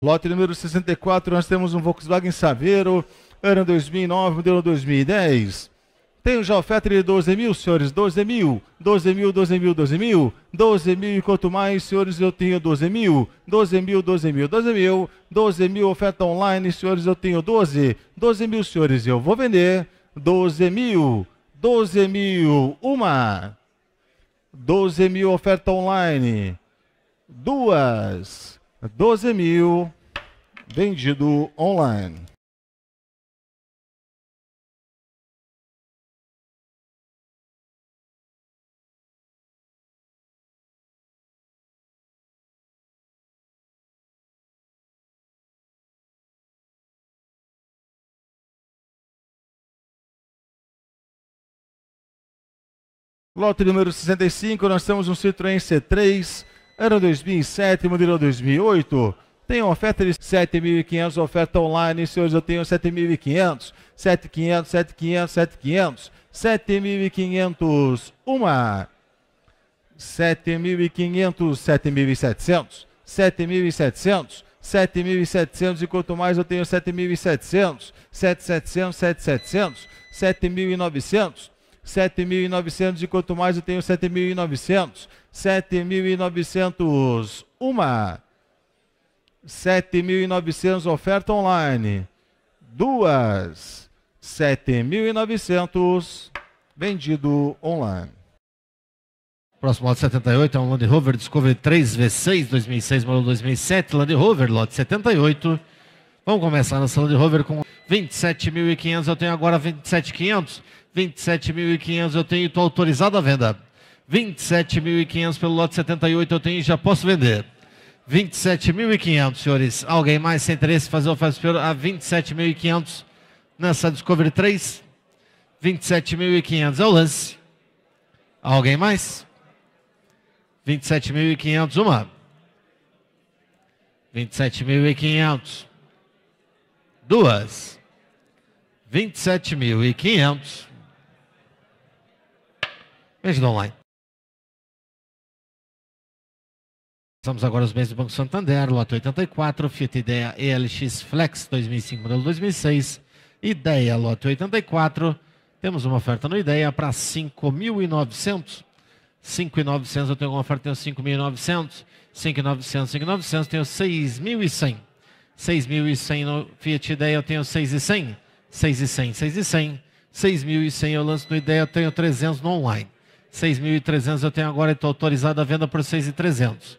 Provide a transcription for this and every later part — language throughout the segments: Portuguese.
Lote número 64, nós temos um Volkswagen Saveiro, ano 2009, modelo 2010. Tenho já oferta de 12 mil, senhores, 12 mil, 12 mil, 12 mil, 12 mil, 12 mil e quanto mais, senhores, eu tenho 12 mil, 12 mil, 12 mil, 12 mil, 12 mil, oferta online, senhores, eu tenho 12, 12 mil, senhores, eu vou vender, 12 mil, 12 mil, uma, 12 mil, oferta online, duas, 12 mil, vendido online. Lote número 65, nós temos um Citroën C3, dois 2007, modelo 2008. Tem oferta de 7.500, oferta online, senhores, eu tenho 7.500, 7.500, 7.500, 7.500, 7.500, uma, 7.500, 7.700, 7.700, 7.700 e quanto mais eu tenho 7.700, 7.700, 7.700, 7.900, 7.900 e quanto mais eu tenho 7.900, 7.900, uma, 7.900 oferta online. Duas. 7.900 vendido online. Próximo lote 78 é um Land Rover Discovery 3V6 2006, modelo 2007, Land Rover, lote 78. Vamos começar nessa Land Rover com 27.500, eu tenho agora 27.500. 27.500 eu tenho, e estou autorizado a venda. 27.500 pelo lote 78 eu tenho e já posso vender. 27.500, senhores. Alguém mais sem interesse em fazer oferta superior a 27.500 nessa Discovery 3? 27.500 é o lance. Alguém mais? 27.500, uma. 27.500, duas. 27.500. Veja online. Estamos agora os bens do Banco Santander, Lote 84, Fiat Ideia ELX Flex 2005, modelo 2006, Ideia Lote 84. Temos uma oferta no Ideia para 5.900. 5.900, eu tenho uma oferta, tenho 5.900. 5.900, 5.900, tenho 6.100. 6.100 no Fiat Ideia, eu tenho 6.100. 6.100, 6.100. 6.100 eu lanço no Ideia, eu tenho 300 no online. 6.300 eu tenho agora e estou autorizado a venda por 6.300.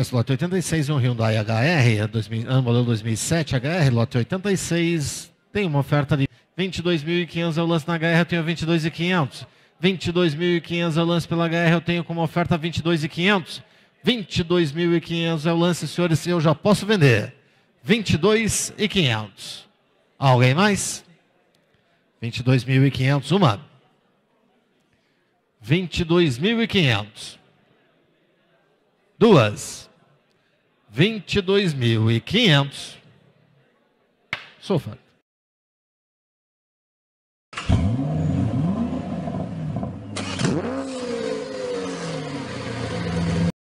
Esse lote 86 é um Hyundai HR, é ano modelo 2007 HR, lote 86, tem uma oferta de 22.500 eu lance na HR, eu tenho 22.500. 22.500 eu lance pela HR, eu tenho como oferta 22.500. 22.500 é o lance, senhores, eu já posso vender. 22.500. Alguém mais? 22.500, uma. 22.500. Duas. 22.500. Sou fã.